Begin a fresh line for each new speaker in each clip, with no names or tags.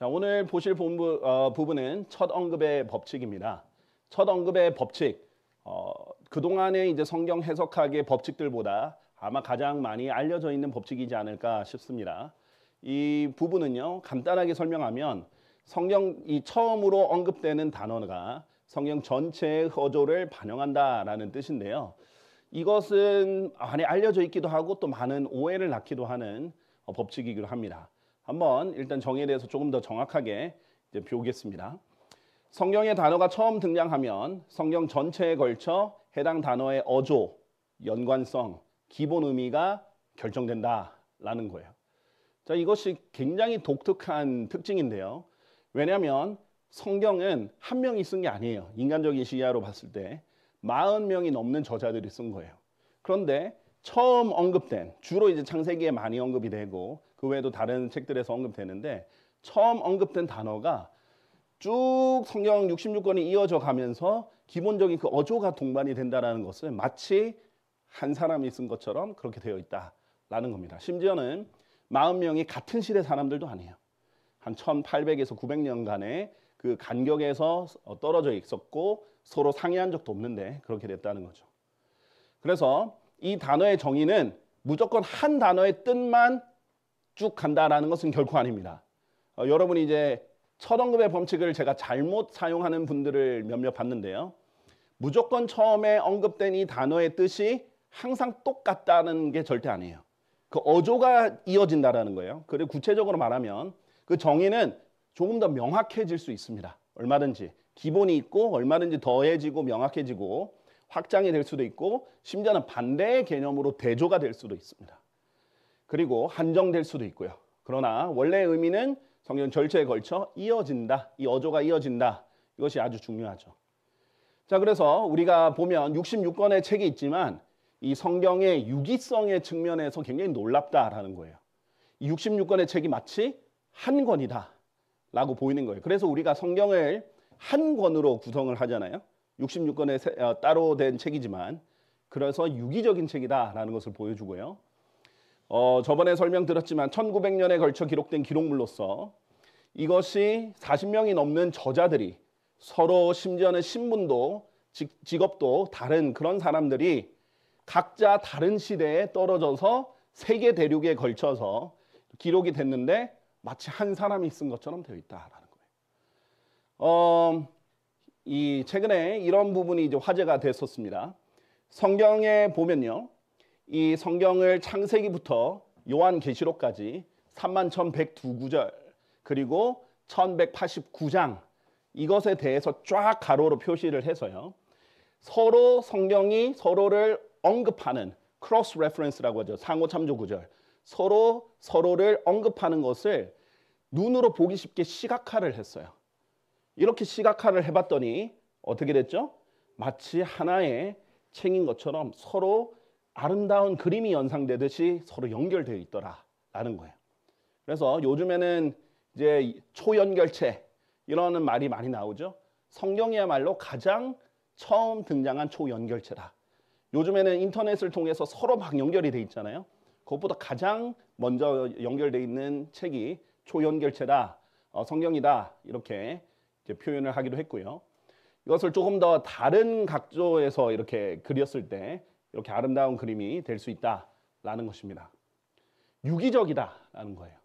자, 오늘 보실 본부, 어, 부분은 첫 언급의 법칙입니다. 첫 언급의 법칙. 어, 그동안에 이제 성경 해석학의 법칙들보다 아마 가장 많이 알려져 있는 법칙이지 않을까 싶습니다. 이 부분은요, 간단하게 설명하면 성경 이 처음으로 언급되는 단어가 성경 전체의 허조를 반영한다라는 뜻인데요. 이것은 많이 알려져 있기도 하고 또 많은 오해를 낳기도 하는 어, 법칙이기도 합니다. 한번 일단 정의에 대해서 조금 더 정확하게 이제 배우겠습니다. 성경의 단어가 처음 등장하면 성경 전체에 걸쳐 해당 단어의 어조, 연관성, 기본 의미가 결정된다라는 거예요. 자, 이것이 굉장히 독특한 특징인데요. 왜냐하면 성경은 한 명이 쓴 게 아니에요. 인간적인 시야로 봤을 때 40명이 넘는 저자들이 쓴 거예요. 그런데 처음 언급된 주로 이제 창세기에 많이 언급이 되고 그 외에도 다른 책들에서 언급되는데 처음 언급된 단어가 쭉 성경 66권이 이어져 가면서 기본적인 그 어조가 동반이 된다라는 것을 마치 한 사람이 쓴 것처럼 그렇게 되어 있다라는 겁니다. 심지어는 40명이 같은 시대 사람들도 아니에요. 한 1800에서 900년간의 그 간격에서 떨어져 있었고 서로 상의한 적도 없는데 그렇게 됐다는 거죠. 그래서 이 단어의 정의는 무조건 한 단어의 뜻만 쭉 간다라는 것은 결코 아닙니다. 어, 여러분이 이제 첫언급의 범칙을 제가 잘못 사용하는 분들을 몇몇 봤는데요. 무조건 처음에 언급된 이 단어의 뜻이 항상 똑같다는 게 절대 아니에요. 그 어조가 이어진다라는 거예요. 그리고 구체적으로 말하면 그 정의는 조금 더 명확해질 수 있습니다. 얼마든지 기본이 있고 얼마든지 더해지고 명확해지고 확장이 될 수도 있고 심지어는 반대의 개념으로 대조가 될 수도 있습니다. 그리고 한정될 수도 있고요. 그러나 원래 의미는 성경 절차에 걸쳐 이어진다. 이 어조가 이어진다. 이것이 아주 중요하죠. 자, 그래서 우리가 보면 66권의 책이 있지만 이 성경의 유기성의 측면에서 굉장히 놀랍다라는 거예요. 66권의 책이 마치 한 권이다라고 보이는 거예요. 그래서 우리가 성경을 한 권으로 구성을 하잖아요. 66권의 어, 따로 된 책이지만 그래서 유기적인 책이다라는 것을 보여주고요. 어, 저번에 설명드렸지만 1900년에 걸쳐 기록된 기록물로서 이것이 40명이 넘는 저자들이 서로 심지어는 신분도 직업도 다른 그런 사람들이 각자 다른 시대에 떨어져서 세계 대륙에 걸쳐서 기록이 됐는데 마치 한 사람이 쓴 것처럼 되어 있다라는 거예요. 어, 이 최근에 이런 부분이 이제 화제가 됐었습니다. 성경에 보면요. 이 성경을 창세기부터 요한계시록까지 31,102구절 그리고 1189장 이것에 대해서 쫙 가로로 표시를 해서요. 서로 성경이 서로를 언급하는 크로스 레퍼런스라고 하죠. 상호 참조 구절. 서로 서로를 언급하는 것을 눈으로 보기 쉽게 시각화를 했어요. 이렇게 시각화를 해봤더니 어떻게 됐죠? 마치 하나의 책인 것처럼 서로 아름다운 그림이 연상되듯이 서로 연결되어 있더라라는 거예요. 그래서 요즘에는 이제 초연결체 이러 말이 많이 나오죠. 성경이야말로 가장 처음 등장한 초연결체다. 요즘에는 인터넷을 통해서 서로 막 연결이 돼 있잖아요. 그것보다 가장 먼저 연결돼 있는 책이 초연결체다, 어, 성경이다 이렇게 이제 표현을 하기도 했고요. 이것을 조금 더 다른 각도에서 이렇게 그렸을 때 이렇게 아름다운 그림이 될 수 있다라는 것입니다. 유기적이다라는 거예요.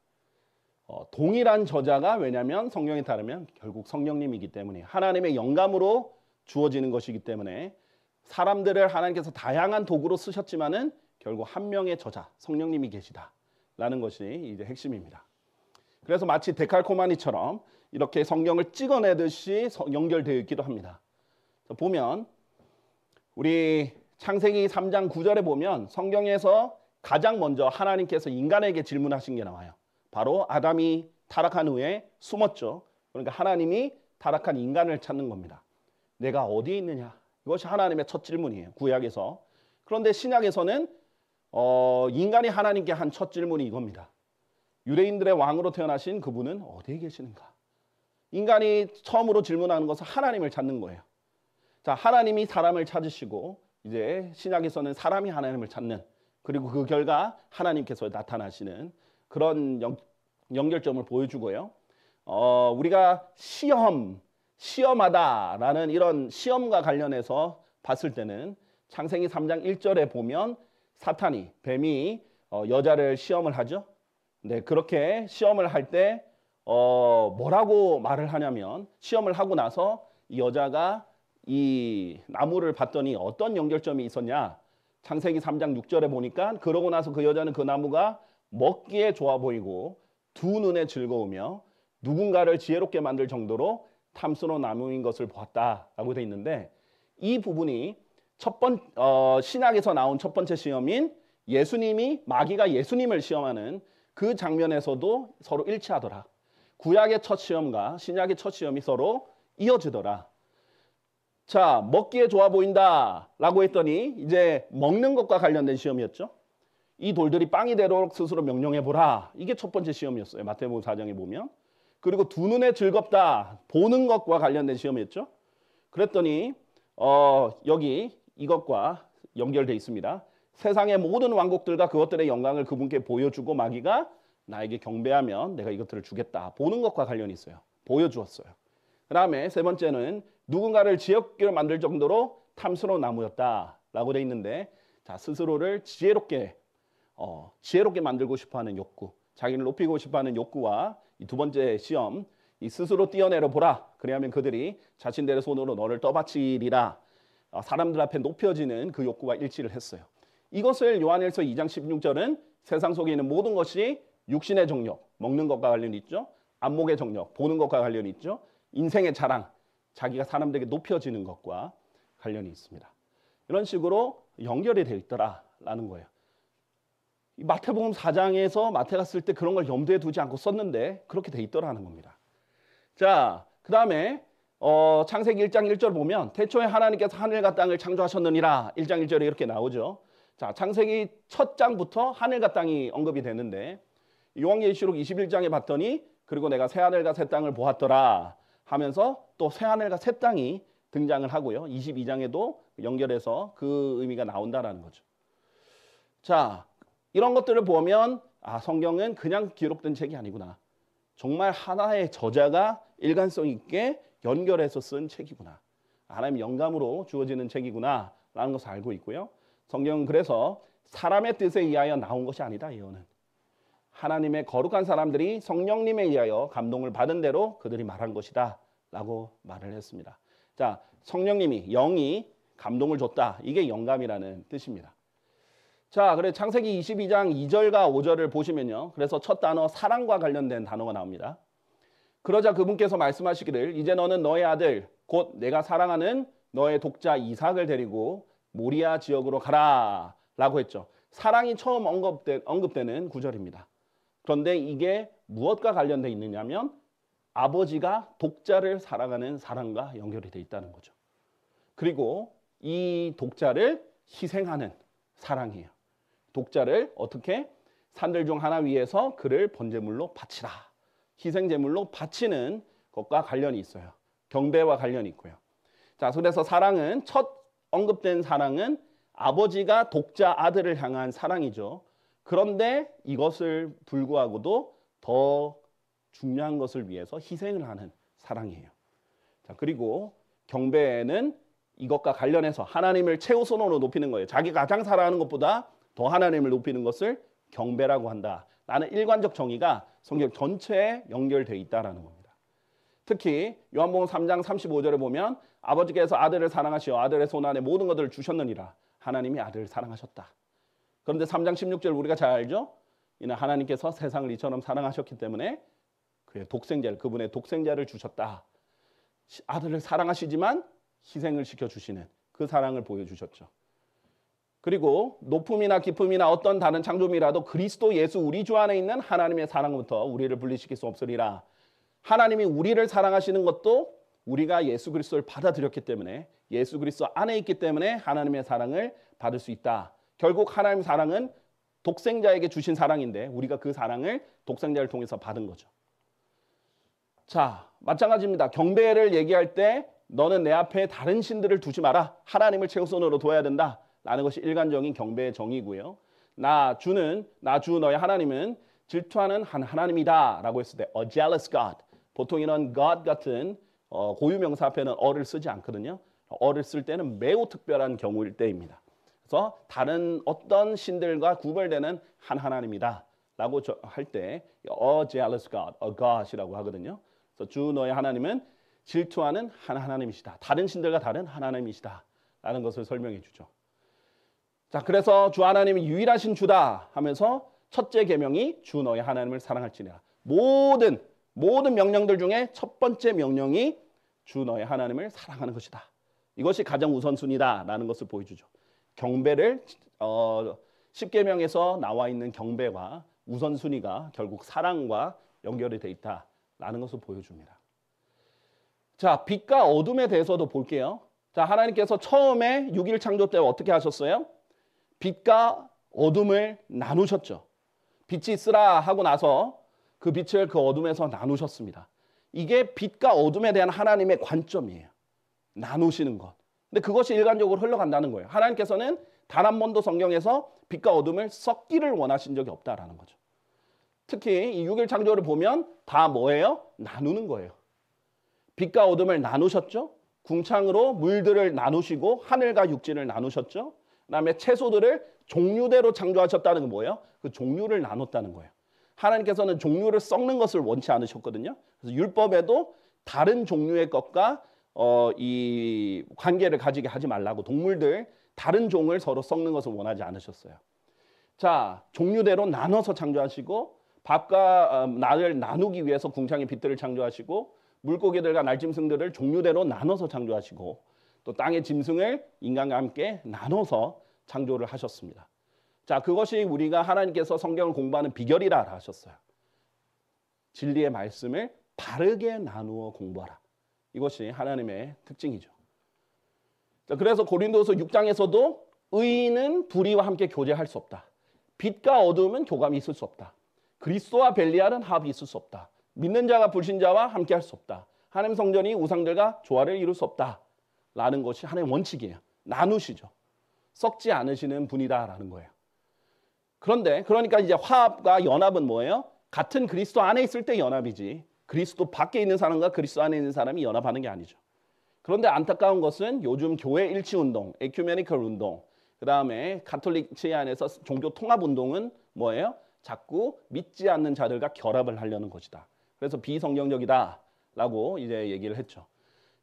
어, 동일한 저자가 왜냐하면 성경에 따르면 결국 성령님이기 때문에 하나님의 영감으로 주어지는 것이기 때문에 사람들을 하나님께서 다양한 도구로 쓰셨지만은 결국 한 명의 저자 성령님이 계시다라는 것이 이제 핵심입니다. 그래서 마치 데칼코마니처럼 이렇게 성경을 찍어내듯이 연결되어 있기도 합니다. 보면 우리 창세기 3장 9절에 보면 성경에서 가장 먼저 하나님께서 인간에게 질문하신 게 나와요. 바로 아담이 타락한 후에 숨었죠. 그러니까 하나님이 타락한 인간을 찾는 겁니다. 내가 어디에 있느냐? 이것이 하나님의 첫 질문이에요. 구약에서. 그런데 신약에서는 어, 인간이 하나님께 한 첫 질문이 이겁니다. 유대인들의 왕으로 태어나신 그분은 어디에 계시는가? 인간이 처음으로 질문하는 것은 하나님을 찾는 거예요. 자, 하나님이 사람을 찾으시고 이제 신약에서는 사람이 하나님을 찾는 그리고 그 결과 하나님께서 나타나시는 그런 연, 연결점을 보여주고요. 어, 우리가 시험, 시험하다라는 이런 시험과 관련해서 봤을 때는 창세기 3장 1절에 보면 사탄이 뱀이 어, 여자를 시험을 하죠. 네, 그렇게 시험을 할 때 어, 뭐라고 말을 하냐면 시험을 하고 나서 이 여자가 이 나무를 봤더니 어떤 연결점이 있었냐. 창세기 3장 6절에 보니까 그러고 나서 그 여자는 그 나무가 먹기에 좋아 보이고 두 눈에 즐거우며 누군가를 지혜롭게 만들 정도로 탐스러운 나무인 것을 보았다라고 돼 있는데 이 부분이 첫번 어, 신학에서 나온 첫 번째 시험인 예수님이 마귀가 예수님을 시험하는 그 장면에서도 서로 일치하더라. 구약의 첫 시험과 신약의 첫 시험이 서로 이어지더라. 자, 먹기에 좋아 보인다 라고 했더니 이제 먹는 것과 관련된 시험이었죠. 이 돌들이 빵이 되도록 스스로 명령해 보라. 이게 첫 번째 시험이었어요. 마태복음 사장에 보면. 그리고 두 눈에 즐겁다. 보는 것과 관련된 시험이었죠. 그랬더니 어, 여기 이것과 연결돼 있습니다. 세상의 모든 왕국들과 그것들의 영광을 그분께 보여주고 마귀가 나에게 경배하면 내가 이것들을 주겠다. 보는 것과 관련이 있어요. 보여주었어요. 그 다음에 세 번째는 누군가를 지혜롭게 만들 정도로 탐스러운 나무였다라고 돼 있는데 자 스스로를 지혜롭게 어, 지혜롭게 만들고 싶어하는 욕구, 자기를 높이고 싶어하는 욕구와 이 두 번째 시험 이 스스로 뛰어내려 보라. 그리하면 그들이 자신들의 손으로 너를 떠받치리라. 어, 사람들 앞에 높여지는 그 욕구와 일치를 했어요. 이것을 요한일서 2장 16절은 세상 속에 있는 모든 것이 육신의 정력, 먹는 것과 관련이 있죠. 안목의 정력, 보는 것과 관련이 있죠. 인생의 자랑, 자기가 사람들에게 높여지는 것과 관련이 있습니다. 이런 식으로 연결이 되어 있더라라는 거예요. 마태복음 4장에서 마태가 쓸 때 그런 걸 염두에 두지 않고 썼는데 그렇게 돼 있더라는 겁니다. 자, 그 다음에 어, 창세기 1장 1절 보면 태초에 하나님께서 하늘과 땅을 창조하셨느니라 1장 1절에 이렇게 나오죠. 자, 창세기 첫 장부터 하늘과 땅이 언급이 되는데 요한계시록 21장에 봤더니 그리고 내가 새 하늘과 새 땅을 보았더라 하면서 또 새 하늘과 새 땅이 등장을 하고요. 22장에도 연결해서 그 의미가 나온다라는 거죠. 자, 이런 것들을 보면 아, 성경은 그냥 기록된 책이 아니구나. 정말 하나의 저자가 일관성 있게 연결해서 쓴 책이구나. 하나님 영감으로 주어지는 책이구나라는 것을 알고 있고요. 성경은 그래서 사람의 뜻에 의하여 나온 것이 아니다. 이거는 하나님의 거룩한 사람들이 성령님에 의하여 감동을 받은 대로 그들이 말한 것이다 라고 말을 했습니다. 자, 성령님이 영이 감동을 줬다. 이게 영감이라는 뜻입니다. 자, 그래 창세기 22장 2절과 5절을 보시면요. 그래서 첫 단어 사랑과 관련된 단어가 나옵니다. 그러자 그분께서 말씀하시기를 이제 너는 너의 아들 곧 내가 사랑하는 너의 독자 이삭을 데리고 모리아 지역으로 가라라고 했죠. 사랑이 처음 언급되, 언급되는 구절입니다. 그런데 이게 무엇과 관련돼 있느냐면 아버지가 독자를 사랑하는 사랑과 연결이 돼 있다는 거죠. 그리고 이 독자를 희생하는 사랑이에요. 독자를 어떻게 산들 중 하나 위에서 그를 번제물로 바치라. 희생 제물로 바치는 것과 관련이 있어요. 경배와 관련이 있고요. 자, 그래서 사랑은 첫 언급된 사랑은 아버지가 독자 아들을 향한 사랑이죠. 그런데 이것을 불구하고도 더 중요한 것을 위해서 희생을 하는 사랑이에요. 자, 그리고 경배는 이것과 관련해서 하나님을 최우선으로 높이는 거예요. 자기가 가장 사랑하는 것보다 더 하나님을 높이는 것을 경배라고 한다. 나는 일관적 정의가 성경 전체에 연결돼 있다라는 겁니다. 특히 요한복음 3장 35절에 보면 아버지께서 아들을 사랑하시어 아들의 손 안에 모든 것을 주셨느니라 하나님이 아들을 사랑하셨다. 그런데 3장 16절 우리가 잘 알죠? 이는 하나님께서 세상을 이처럼 사랑하셨기 때문에 그의 독생자를 그분의 독생자를 주셨다. 아들을 사랑하시지만 희생을 시켜 주시는 그 사랑을 보여 주셨죠. 그리고 높음이나 깊음이나 어떤 다른 창조미라도 그리스도 예수 우리 주 안에 있는 하나님의 사랑부터 우리를 분리시킬 수 없으리라. 하나님이 우리를 사랑하시는 것도 우리가 예수 그리스도를 받아들였기 때문에 예수 그리스도 안에 있기 때문에 하나님의 사랑을 받을 수 있다. 결국 하나님 사랑은 독생자에게 주신 사랑인데 우리가 그 사랑을 독생자를 통해서 받은 거죠. 자, 마찬가지입니다. 경배를 얘기할 때 너는 내 앞에 다른 신들을 두지 마라. 하나님을 최우선으로 둬야 된다. 라는 것이 일관적인 경배의 정의고요. 나 주는 나 주 너의 하나님은 질투하는 한 하나님이다라고 했을 때 a jealous god. 보통 이런 god 같은 어, 고유 명사 앞에는 어를 쓰지 않거든요. 어를 쓸 때는 매우 특별한 경우일 때입니다. 그래서 다른 어떤 신들과 구별되는 한 하나님이다. 라고 할때 a jealous God, a God이라고 하거든요. 그래서 주 너의 하나님은 질투하는 한 하나님이시다. 다른 신들과 다른 하나님이시다. 라는 것을 설명해 주죠. 자, 그래서 주 하나님이 유일하신 주다 하면서 첫째 계명이 주 너의 하나님을 사랑할지니라. 모든 모든 명령들 중에 첫 번째 명령이 주 너의 하나님을 사랑하는 것이다. 이것이 가장 우선순위다라는 것을 보여주죠. 경배를 어, 10계명에서 나와 있는 경배와 우선순위가 결국 사랑과 연결이 돼 있다라는 것을 보여줍니다. 자, 빛과 어둠에 대해서도 볼게요. 자, 하나님께서 처음에 6일 창조 때 어떻게 하셨어요? 빛과 어둠을 나누셨죠. 빛이 있으라 하고 나서 그 빛을 그 어둠에서 나누셨습니다. 이게 빛과 어둠에 대한 하나님의 관점이에요. 나누시는 것. 근데 그것이 일관적으로 흘러간다는 거예요. 하나님께서는 단한 번도 성경에서 빛과 어둠을 섞기를 원하신 적이 없다라는 거죠. 특히 이 6일 창조를 보면 다 뭐예요? 나누는 거예요. 빛과 어둠을 나누셨죠? 궁창으로 물들을 나누시고 하늘과 육지를 나누셨죠? 그다음에 채소들을 종류대로 창조하셨다는 게 뭐예요? 그 종류를 나눴다는 거예요. 하나님께서는 종류를 썩는 것을 원치 않으셨거든요. 그래서 율법에도 다른 종류의 것과 어, 이 관계를 가지게 하지 말라고 동물들 다른 종을 서로 섞는 것을 원하지 않으셨어요. 자, 종류대로 나눠서 창조하시고 밥과 어, 날을 나누기 위해서 궁창의 빛들을 창조하시고 물고기들과 날짐승들을 종류대로 나눠서 창조하시고 또 땅의 짐승을 인간과 함께 나눠서 창조를 하셨습니다. 자, 그것이 우리가 하나님께서 성경을 공부하는 비결이라 하셨어요. 진리의 말씀을 바르게 나누어 공부하라. 이것이 하나님의 특징이죠. 자, 그래서 고린도서 6장에서도 의인은 불의와 함께 교제할 수 없다. 빛과 어둠은 교감이 있을 수 없다. 그리스도와 벨리알은 합이 있을 수 없다. 믿는 자가 불신자와 함께 할 수 없다. 하나님 성전이 우상들과 조화를 이룰 수 없다. 라는 것이 하나님의 원칙이에요. 나누시죠. 썩지 않으시는 분이다라는 거예요. 그런데 그러니까 이제 화합과 연합은 뭐예요? 같은 그리스도 안에 있을 때 연합이지. 그리스도 밖에 있는 사람과 그리스도 안에 있는 사람이 연합하는 게 아니죠. 그런데 안타까운 것은 요즘 교회 일치 운동, 에큐메니컬 운동, 그다음에 가톨릭 체제 안에서 종교 통합 운동은 뭐예요? 자꾸 믿지 않는 자들과 결합을 하려는 것이다. 그래서 비성경적이다라고 이제 얘기를 했죠.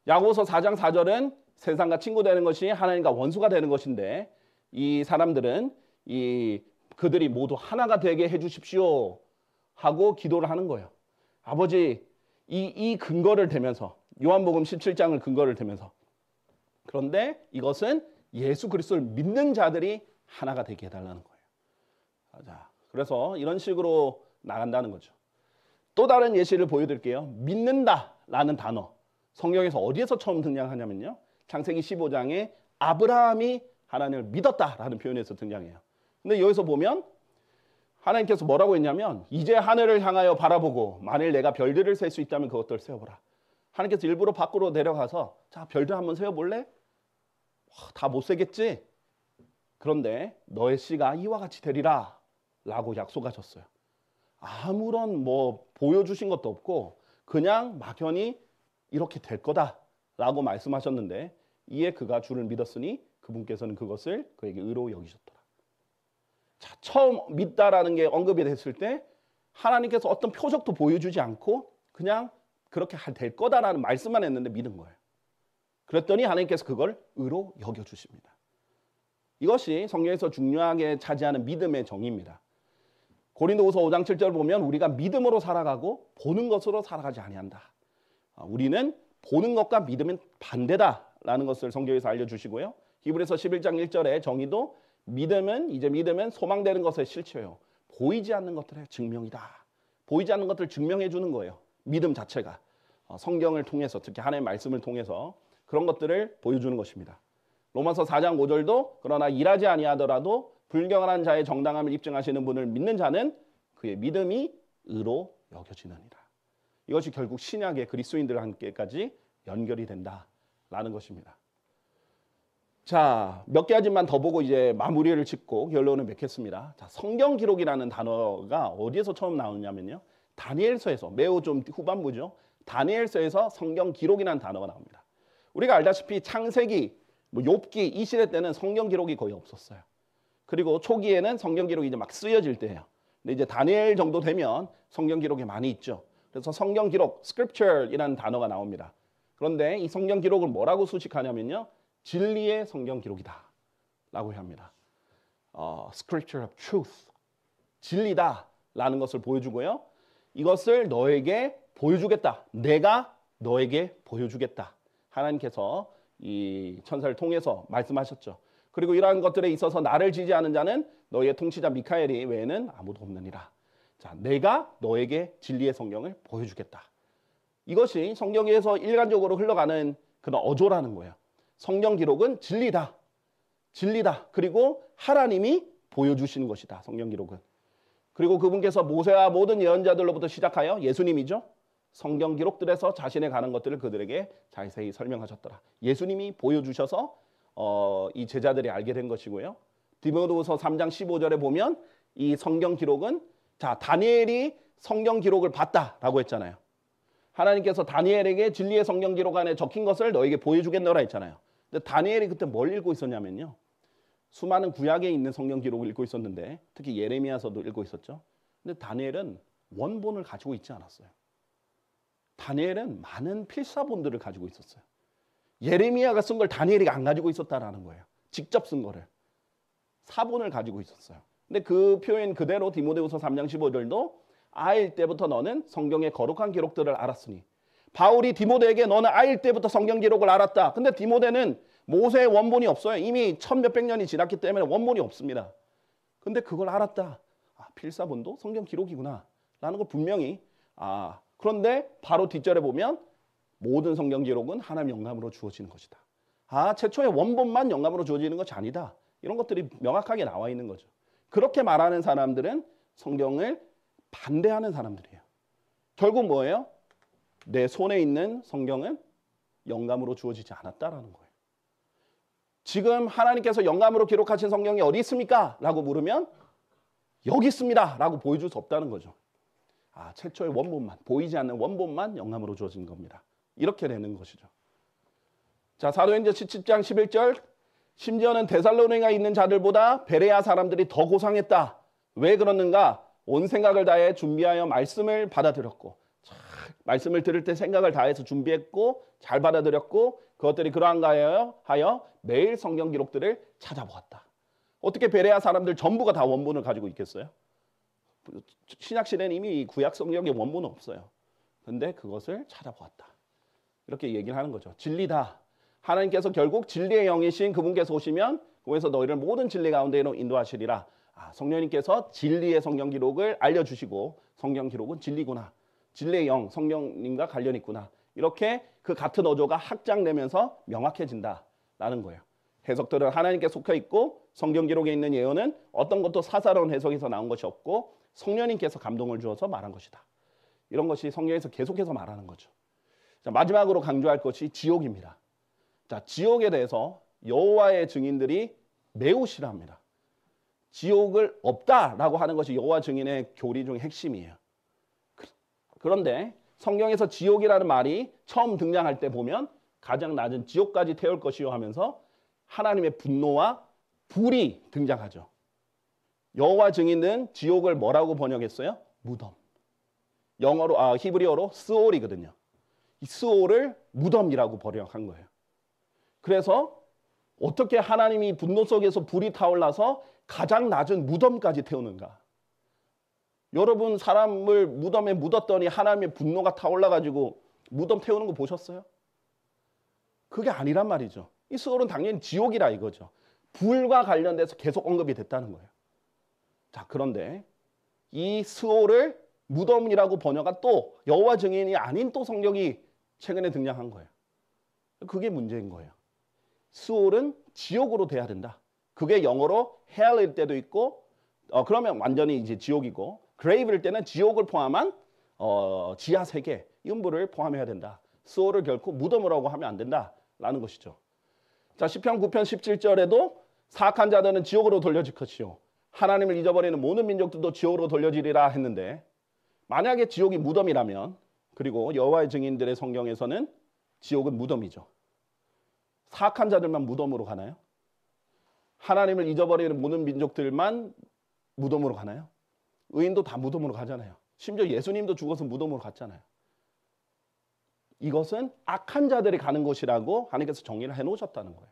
야고보서 4장 4절은 세상과 친구 되는 것이 하나님과 원수가 되는 것인데 이 사람들은 이 그들이 모두 하나가 되게 해 주십시오 하고 기도를 하는 거예요. 아버지 이, 이 근거를 대면서 요한복음 17장을 근거를 대면서 그런데 이것은 예수 그리스도를 믿는 자들이 하나가 되게 해달라는 거예요. 자, 그래서 이런 식으로 나간다는 거죠. 또 다른 예시를 보여드릴게요. 믿는다라는 단어. 성경에서 어디에서 처음 등장하냐면요. 창세기 15장에 아브라함이 하나님을 믿었다라는 표현에서 등장해요. 근데 여기서 보면 하나님께서 뭐라고 했냐면 이제 하늘을 향하여 바라보고 만일 내가 별들을 셀 수 있다면 그것들을 세워보라 하나님께서 일부러 밖으로 내려가서 자 별들 한번 세어볼래? 다 못 세겠지? 그런데 너의 씨가 이와 같이 되리라 라고 약속하셨어요. 아무런 뭐 보여주신 것도 없고 그냥 막연히 이렇게 될 거다 라고 말씀하셨는데 이에 그가 주를 믿었으니 그분께서는 그것을 그에게 의로 여기셨더라. 처음 믿다라는 게 언급이 됐을 때 하나님께서 어떤 표적도 보여주지 않고 그냥 그렇게 될 거다라는 말씀만 했는데 믿은 거예요. 그랬더니 하나님께서 그걸 의로 여겨 주십니다. 이것이 성경에서 중요하게 차지하는 믿음의 정의입니다. 고린도후서 5장 7절 을 보면 우리가 믿음으로 살아가고 보는 것으로 살아가지 아니한다. 아, 우리는 보는 것과 믿음은 반대다라는 것을 성경에서 알려 주시고요. 히브리서 11장 1절에 정의도 믿음은 이제 믿음은 소망되는 것을 실체요. 보이지 않는 것들의 증명이다. 보이지 않는 것들을 증명해 주는 거예요. 믿음 자체가 어, 성경을 통해서 특히 하나님의 말씀을 통해서 그런 것들을 보여주는 것입니다. 로마서 4장 5절도 그러나 일하지 아니하더라도 불경한 자의 정당함을 입증하시는 분을 믿는 자는 그의 믿음이 의로 여겨지느니라. 이것이 결국 신약의 그리스도인들 함께까지 연결이 된다라는 것입니다. 자, 몇 가지만 더 보고 이제 마무리를 짓고 결론을 맺겠습니다. 자, 성경 기록이라는 단어가 어디에서 처음 나오냐면요. 다니엘서에서 매우 좀 후반부죠. 다니엘서에서 성경 기록이라는 단어가 나옵니다. 우리가 알다시피 창세기, 뭐 욥기 이 시대 때는 성경 기록이 거의 없었어요. 그리고 초기에는 성경 기록이 이제 막 쓰여질 때예요. 근데 이제 다니엘 정도 되면 성경 기록이 많이 있죠. 그래서 성경 기록, scripture이라는 단어가 나옵니다. 그런데 이 성경 기록을 뭐라고 수식하냐면요. 진리의 성경 기록이다. 라고 합니다. 어, Scripture of Truth. 진리다. 라는 것을 보여주고요. 이것을 너에게 보여주겠다. 내가 너에게 보여주겠다. 하나님께서 이 천사를 통해서 말씀하셨죠. 그리고 이러한 것들에 있어서 나를 지지하는 자는 너희의 통치자 미카엘이 외에는 아무도 없느니라. 자, 내가 너에게 진리의 성경을 보여주겠다. 이것이 성경에서 일관적으로 흘러가는 그런 어조라는 거예요. 성경 기록은 진리다. 진리다. 그리고 하나님이 보여주시는 것이다. 성경 기록은. 그리고 그분께서 모세와 모든 예언자들로부터 시작하여 예수님이죠. 성경 기록들에서 자신의 가는 것들을 그들에게 자세히 설명하셨더라. 예수님이 보여주셔서 어, 이 제자들이 알게 된 것이고요. 디모도서 3장 15절에 보면 이 성경 기록은 자 다니엘이 성경 기록을 봤다라고 했잖아요. 하나님께서 다니엘에게 진리의 성경 기록 안에 적힌 것을 너에게 보여주겠노라 했잖아요. 근데 다니엘이 그때 뭘 읽고 있었냐면요. 수많은 구약에 있는 성경 기록을 읽고 있었는데 특히 예레미야서도 읽고 있었죠. 근데 다니엘은 원본을 가지고 있지 않았어요. 다니엘은 많은 필사본들을 가지고 있었어요. 예레미야가 쓴 걸 다니엘이 안 가지고 있었다라는 거예요. 직접 쓴 거를. 사본을 가지고 있었어요. 근데 그 표현 그대로 디모데후서 3장 15절도 아일 때부터 너는 성경의 거룩한 기록들을 알았으니 바울이 디모데에게 너는 아일 때부터 성경 기록을 알았다. 근데 디모데는 모세의 원본이 없어요. 이미 천 몇백 년이 지났기 때문에 원본이 없습니다. 근데 그걸 알았다. 아, 필사본도 성경 기록이구나. 라는 걸 분명히 아 그런데 바로 뒷절에 보면 모든 성경 기록은 하나님 영감으로 주어지는 것이다. 아 최초의 원본만 영감으로 주어지는 것이 아니다. 이런 것들이 명확하게 나와 있는 거죠. 그렇게 말하는 사람들은 성경을 반대하는 사람들이에요. 결국 뭐예요? 내 손에 있는 성경은 영감으로 주어지지 않았다라는 거예요. 지금 하나님께서 영감으로 기록하신 성경이 어디 있습니까? 라고 물으면 여기 있습니다. 라고 보여줄 수 없다는 거죠. 아, 최초의 원본만, 보이지 않는 원본만 영감으로 주어진 겁니다. 이렇게 되는 것이죠. 자, 사도행전 17장 11절. 심지어는 데살로니가 있는 자들보다 베레아 사람들이 더 고상했다. 왜 그러는가? 온 생각을 다해 준비하여 말씀을 받아들였고 말씀을 들을 때 생각을 다해서 준비했고 잘 받아들였고 그것들이 그러한가요? 하여 매일 성경 기록들을 찾아보았다. 어떻게 베레아 사람들 전부가 다 원본을 가지고 있겠어요? 신약 시대는 이미 구약 성경에 원본은 없어요. 근데 그것을 찾아보았다. 이렇게 얘기를 하는 거죠. 진리다. 하나님께서 결국 진리의 영이신 그분께서 오시면 그에서 너희를 모든 진리 가운데로 인도하시리라. 아, 성령님께서 진리의 성경 기록을 알려주시고 성경 기록은 진리구나. 진리의 영, 성령님과 관련 있구나. 이렇게 그 같은 어조가 확장되면서 명확해진다라는 거예요. 해석들은 하나님께 속해 있고 성경 기록에 있는 예언은 어떤 것도 사사로운 해석에서 나온 것이 없고 성령님께서 감동을 주어서 말한 것이다. 이런 것이 성경에서 계속해서 말하는 거죠. 자, 마지막으로 강조할 것이 지옥입니다. 자, 지옥에 대해서 여호와의 증인들이 매우 싫어합니다. 지옥을 없다라고 하는 것이 여호와 증인의 교리 중 핵심이에요. 그런데 성경에서 지옥이라는 말이 처음 등장할 때 보면 가장 낮은 지옥까지 태울 것이요 하면서 하나님의 분노와 불이 등장하죠. 여호와 증인은 지옥을 뭐라고 번역했어요? 무덤. 영어로 아 히브리어로 스올이거든요. 이 스올을 무덤이라고 번역한 거예요. 그래서 어떻게 하나님이 분노 속에서 불이 타올라서 가장 낮은 무덤까지 태우는가? 여러분 사람을 무덤에 묻었더니 하나님의 분노가 타올라 가지고 무덤 태우는 거 보셨어요? 그게 아니란 말이죠. 이 스올은 당연히 지옥이라 이거죠. 불과 관련돼서 계속 언급이 됐다는 거예요. 자, 그런데 이 스올을 무덤이라고 번역한 또 여호와 증인이 아닌 또 성경이 최근에 등장한 거예요. 그게 문제인 거예요. 스올은 지옥으로 돼야 된다. 그게 영어로 hell일 때도 있고 어, 그러면 완전히 이제 지옥이고 그레이브일 때는 지옥을 포함한 어, 지하 세계 음부를 포함해야 된다. 수호를 결코 무덤으로 하면 안 된다라는 것이죠. 자, 1편 9편 17절에도 사악한 자들은 지옥으로 돌려질 것이요 하나님을 잊어버리는 모든 민족들도 지옥으로 돌려지리라 했는데 만약에 지옥이 무덤이라면 그리고 여호와의 증인들의 성경에서는 지옥은 무덤이죠. 사악한 자들만 무덤으로 가나요? 하나님을 잊어버리는 모든 민족들만 무덤으로 가나요? 의인도 다 무덤으로 가잖아요. 심지어 예수님도 죽어서 무덤으로 갔잖아요. 이것은 악한 자들이 가는 곳이라고 하나님께서 정의를 해 놓으셨다는 거예요.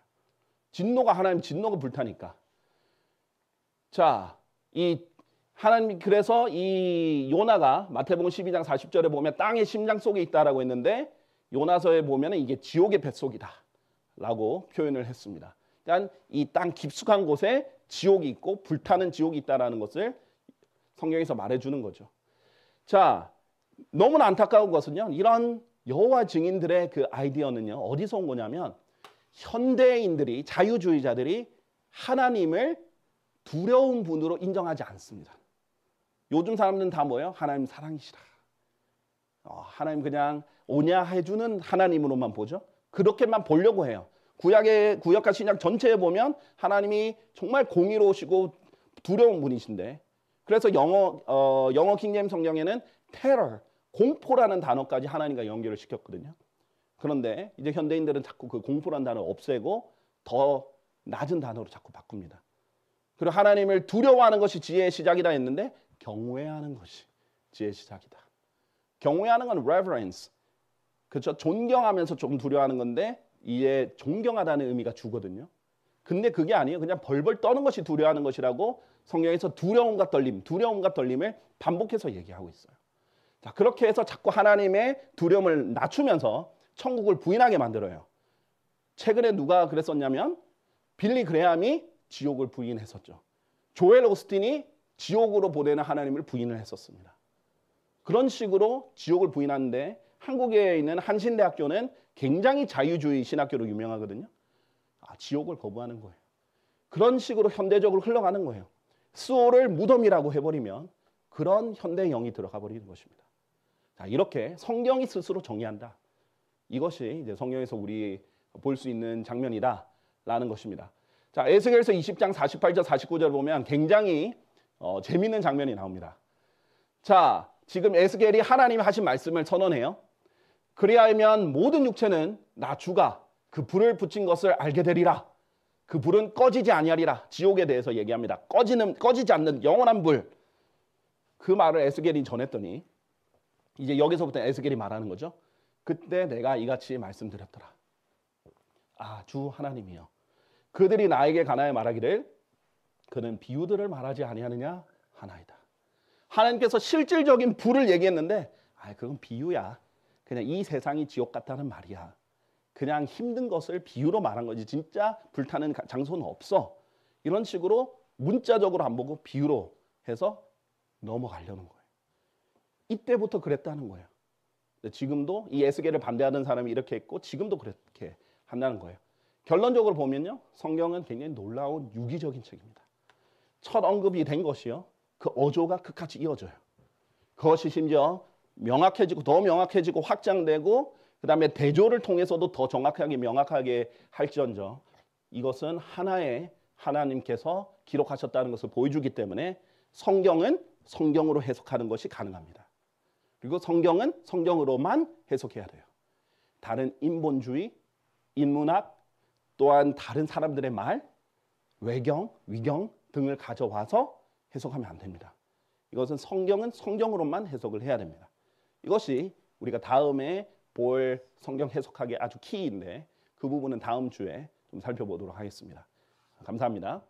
진노가 하나님 진노가 불타니까. 자, 이 하나님 그래서 이 요나가 마태복음 12장 40절에 보면 땅의 심장 속에 있다라고 했는데 요나서에 보면 이게 지옥의 뱃속이다라고 표현을 했습니다. 그러니까 이땅 깊숙한 곳에 지옥이 있고 불타는 지옥이 있다라는 것을 성경에서 말해주는 거죠. 자, 너무나 안타까운 것은요. 이런 여호와 증인들의 그 아이디어는요. 어디서 온 거냐면 현대인들이 자유주의자들이 하나님을 두려운 분으로 인정하지 않습니다. 요즘 사람들은 다 뭐예요? 하나님 사랑이시라. 어, 하나님 그냥 오냐 해주는 하나님으로만 보죠. 그렇게만 보려고 해요. 구약의 구약과 신약 전체에 보면 하나님이 정말 공의로우시고 두려운 분이신데 그래서 영어 어, 영어 킹잼 성경에는 테러, 공포라는 단어까지 하나님과 연결을 시켰거든요. 그런데 이제 현대인들은 자꾸 그 공포라는 단어 없애고 더 낮은 단어로 자꾸 바꿉니다. 그리고 하나님을 두려워하는 것이 지혜의 시작이다 했는데 경외하는 것이 지혜의 시작이다. 경외하는 건 reverence. 그렇죠? 존경하면서 조금 두려워하는 건데 이에 존경하다는 의미가 주거든요. 근데 그게 아니에요. 그냥 벌벌 떠는 것이 두려워하는 것이라고 성경에서 두려움과 떨림, 두려움과 떨림을 반복해서 얘기하고 있어요. 자, 그렇게 해서 자꾸 하나님의 두려움을 낮추면서 천국을 부인하게 만들어요. 최근에 누가 그랬었냐면 빌리 그레함이 지옥을 부인했었죠. 조엘 오스틴이 지옥으로 보내는 하나님을 부인을 했었습니다. 그런 식으로 지옥을 부인하는데 한국에 있는 한신대학교는 굉장히 자유주의 신학교로 유명하거든요. 지옥을 거부하는 거예요. 그런 식으로 현대적으로 흘러가는 거예요. 수호를 무덤이라고 해버리면 그런 현대형이 들어가 버리는 것입니다. 자, 이렇게 성경이 스스로 정의한다. 이것이 이제 성경에서 우리 볼 수 있는 장면이다라는 것입니다. 자, 에스겔서 20장 48절 49절 보면 굉장히 어, 재미있는 장면이 나옵니다. 자, 지금 에스겔이 하나님이 하신 말씀을 선언해요. 그리하면 모든 육체는 나 주가 그 불을 붙인 것을 알게 되리라. 그 불은 꺼지지 아니하리라. 지옥에 대해서 얘기합니다. 꺼지는 꺼지지 않는 영원한 불. 그 말을 에스겔이 전했더니 이제 여기서부터 에스겔이 말하는 거죠. 그때 내가 이같이 말씀드렸더라. 아, 주 하나님이여. 그들이 나에게 가나에 말하기를 그는 비유들을 말하지 아니하느냐 하나이다. 하나님께서 실질적인 불을 얘기했는데 아, 그건 비유야. 그냥 이 세상이 지옥 같다는 말이야. 그냥 힘든 것을 비유로 말한 거지 진짜 불타는 장소는 없어. 이런 식으로 문자적으로 안 보고 비유로 해서 넘어가려는 거예요. 이때부터 그랬다는 거예요. 지금도 이 에스겔을 반대하는 사람이 이렇게 했고 지금도 그렇게 한다는 거예요. 결론적으로 보면요. 성경은 굉장히 놀라운 유기적인 책입니다. 첫 언급이 된 것이요. 그 어조가 끝까지 이어져요. 그것이 심지어 명확해지고 더 명확해지고 확장되고 그 다음에 대조를 통해서도 더 정확하게 명확하게 할지언정 이것은 하나의 하나님께서 기록하셨다는 것을 보여주기 때문에 성경은 성경으로 해석하는 것이 가능합니다. 그리고 성경은 성경으로만 해석해야 돼요. 다른 인본주의, 인문학, 또한 다른 사람들의 말, 외경, 위경 등을 가져와서 해석하면 안 됩니다. 이것은 성경은 성경으로만 해석을 해야 됩니다. 이것이 우리가 다음에 볼 성경 해석하기 아주 키인데 그 부분은 다음 주에 좀 살펴보도록 하겠습니다. 감사합니다.